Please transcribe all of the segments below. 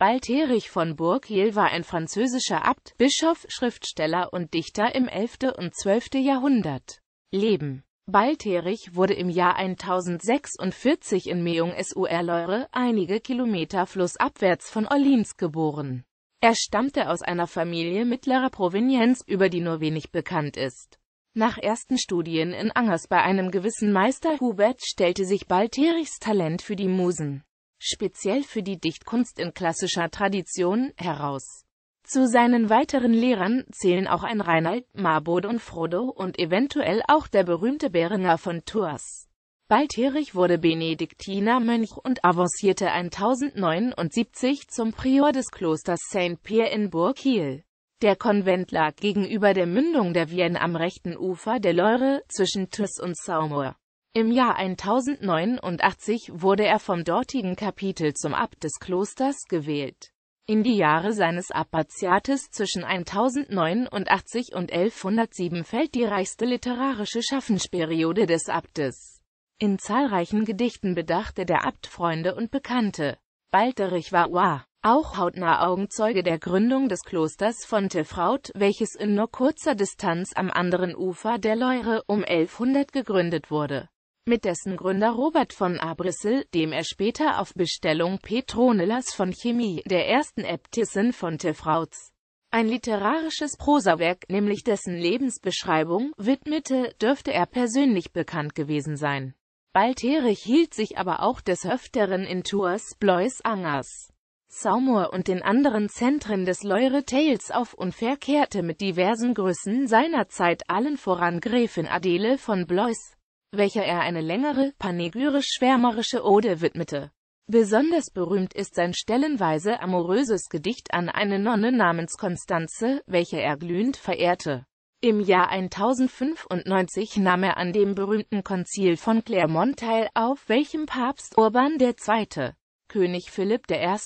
Baltherich von Burgil war ein französischer Abt, Bischof, Schriftsteller und Dichter im 11. und 12. Jahrhundert. Leben Baltherich wurde im Jahr 1046 in Meung-sur-Leure, einige Kilometer flussabwärts von Orlins geboren. Er stammte aus einer Familie mittlerer Provenienz, über die nur wenig bekannt ist. Nach ersten Studien in Angers bei einem gewissen Meister Hubert stellte sich Baltherichs Talent für die Musen speziell für die Dichtkunst in klassischer Tradition, heraus. Zu seinen weiteren Lehrern zählen auch ein Reinald, Marbode und Frodo und eventuell auch der berühmte Beringer von Tours. Balthierich wurde Benediktinermönch und avancierte 1079 zum Prior des Klosters St. Pierre in Burg-Kiel. Der Konvent lag gegenüber der Mündung der Vienne am rechten Ufer der Leure zwischen Tours und Saumur. Im Jahr 1089 wurde er vom dortigen Kapitel zum Abt des Klosters gewählt. In die Jahre seines Abbatiates zwischen 1089 und 1107 fällt die reichste literarische Schaffensperiode des Abtes. In zahlreichen Gedichten bedachte der Abt Freunde und Bekannte. Balderich war Oa, auch hautnah Augenzeuge der Gründung des Klosters von Fontefraud, welches in nur kurzer Distanz am anderen Ufer der Leure um 1100 gegründet wurde mit dessen Gründer Robert von Abrissel, dem er später auf Bestellung Petronellas von Chemie, der ersten Äbtissin von Tefrauz, ein literarisches Prosawerk, nämlich dessen Lebensbeschreibung, widmete, dürfte er persönlich bekannt gewesen sein. Balterich hielt sich aber auch des Öfteren in Tours, Blois, Angers, Saumur und den anderen Zentren des Leure Tales auf und verkehrte mit diversen Größen seiner Zeit allen voran Gräfin Adele von Blois, welcher er eine längere, panegyrisch-schwärmerische Ode widmete. Besonders berühmt ist sein stellenweise amoröses Gedicht an eine Nonne namens Konstanze, welche er glühend verehrte. Im Jahr 1095 nahm er an dem berühmten Konzil von Clermont teil, auf welchem Papst Urban II., König Philipp I.,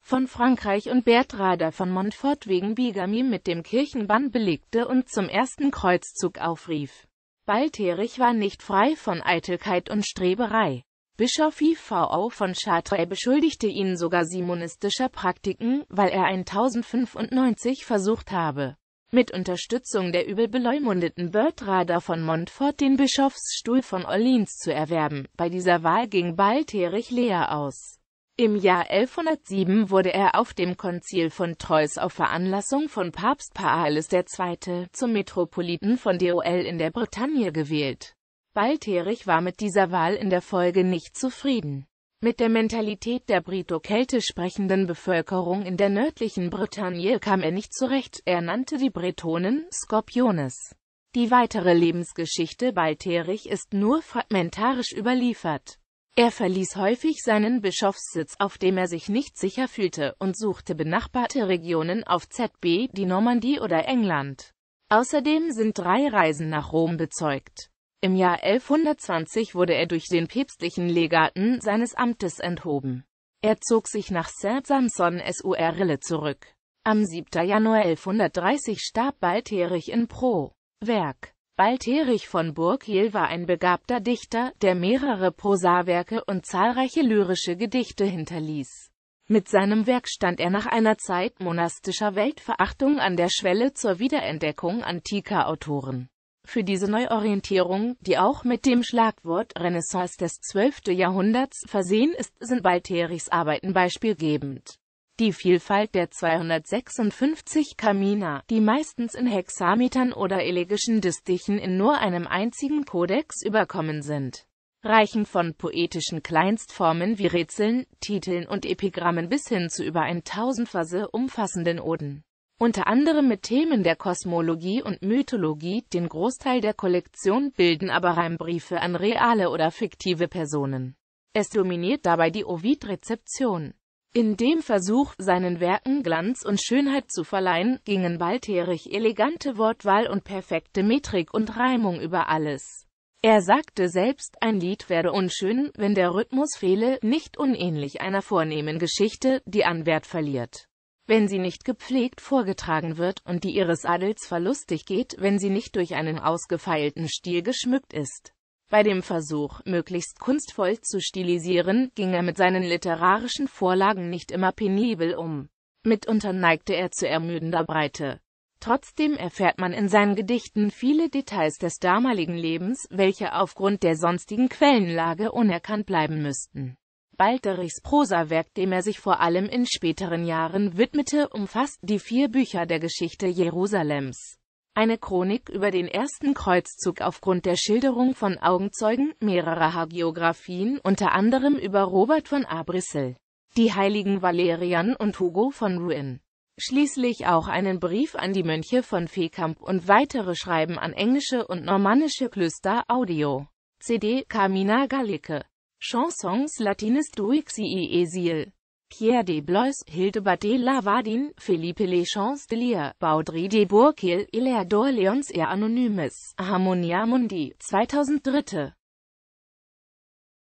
von Frankreich und Bertrader von Montfort wegen Bigamie mit dem Kirchenbann belegte und zum ersten Kreuzzug aufrief. Balterich war nicht frei von Eitelkeit und Streberei. Bischof IVO von Chartres beschuldigte ihn sogar simonistischer Praktiken, weil er 1095 versucht habe, mit Unterstützung der übel beleumundeten Bertrader von Montfort den Bischofsstuhl von Orleans zu erwerben. Bei dieser Wahl ging Balterich leer aus. Im Jahr 1107 wurde er auf dem Konzil von Treus auf Veranlassung von Papst Paales II. zum Metropoliten von DOL in der Bretagne gewählt. Balterich war mit dieser Wahl in der Folge nicht zufrieden. Mit der Mentalität der brito-keltisch sprechenden Bevölkerung in der nördlichen Bretagne kam er nicht zurecht, er nannte die Bretonen Skorpiones. Die weitere Lebensgeschichte Balterich ist nur fragmentarisch überliefert. Er verließ häufig seinen Bischofssitz, auf dem er sich nicht sicher fühlte, und suchte benachbarte Regionen auf ZB, die Normandie oder England. Außerdem sind drei Reisen nach Rom bezeugt. Im Jahr 1120 wurde er durch den päpstlichen Legaten seines Amtes enthoben. Er zog sich nach Saint-Samson-sur-Rille zurück. Am 7. Januar 1130 starb Baltherich in Pro. Werk. Baltherich von Burghiel war ein begabter Dichter, der mehrere Prosawerke und zahlreiche lyrische Gedichte hinterließ. Mit seinem Werk stand er nach einer Zeit monastischer Weltverachtung an der Schwelle zur Wiederentdeckung antiker Autoren. Für diese Neuorientierung, die auch mit dem Schlagwort Renaissance des 12. Jahrhunderts versehen ist, sind Baltherichs Arbeiten beispielgebend. Die Vielfalt der 256 Kamina, die meistens in Hexametern oder elegischen Distichen in nur einem einzigen Kodex überkommen sind, reichen von poetischen Kleinstformen wie Rätseln, Titeln und Epigrammen bis hin zu über 1000 Verse umfassenden Oden. Unter anderem mit Themen der Kosmologie und Mythologie, den Großteil der Kollektion bilden aber Reimbriefe an reale oder fiktive Personen. Es dominiert dabei die Ovid-Rezeption. In dem Versuch, seinen Werken Glanz und Schönheit zu verleihen, gingen Balterich elegante Wortwahl und perfekte Metrik und Reimung über alles. Er sagte selbst, ein Lied werde unschön, wenn der Rhythmus fehle, nicht unähnlich einer vornehmen Geschichte, die an Wert verliert wenn sie nicht gepflegt vorgetragen wird und die ihres Adels verlustig geht, wenn sie nicht durch einen ausgefeilten Stil geschmückt ist. Bei dem Versuch, möglichst kunstvoll zu stilisieren, ging er mit seinen literarischen Vorlagen nicht immer penibel um. Mitunter neigte er zu ermüdender Breite. Trotzdem erfährt man in seinen Gedichten viele Details des damaligen Lebens, welche aufgrund der sonstigen Quellenlage unerkannt bleiben müssten. Balterichs Prosawerk, dem er sich vor allem in späteren Jahren widmete, umfasst die vier Bücher der Geschichte Jerusalems. Eine Chronik über den ersten Kreuzzug aufgrund der Schilderung von Augenzeugen mehrerer Hagiographien, unter anderem über Robert von Abrissel, die Heiligen Valerian und Hugo von Ruin. Schließlich auch einen Brief an die Mönche von Fehkamp und weitere Schreiben an englische und normannische Klöster Audio. CD Carmina Gallice. Chansons latinis duixi Esil. Pierre de Blois, Hildebert de Lavadin, Philippe Lechance de Lier, Baudry de Bourquil, Hilaire d'Orléans, et Anonymes, Harmonia Mundi, 2003